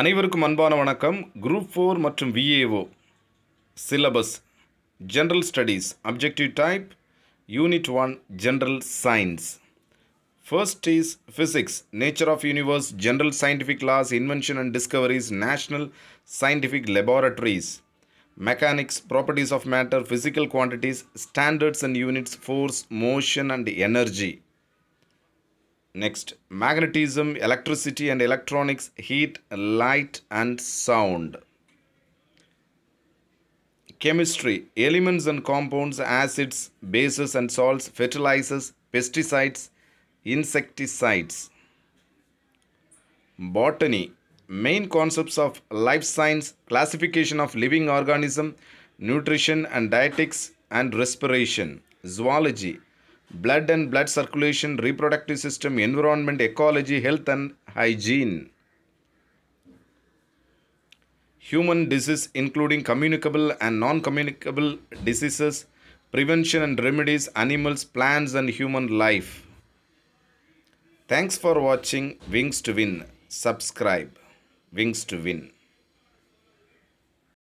அனைவருக்கும் அன்பான வணக்கம் குரூப் ஃபோர் மற்றும் VAO syllabus general studies objective type unit one general science first is physics nature of universe general scientific laws invention and discoveries national scientific laboratories mechanics properties of matter physical quantities standards and units force motion and energy Next, magnetism, electricity and electronics, heat, light and sound. Chemistry, elements and compounds, acids, bases and salts, fertilizers, pesticides, insecticides. Botany, main concepts of life science, classification of living organism, nutrition and dietetics and respiration. Zoology, blood and blood circulation, reproductive system, environment, ecology, health and hygiene. Human disease including communicable and non-communicable diseases, prevention and remedies, animals, plants and human life. Thanks for watching Wings to Win. Subscribe. Wings to Win.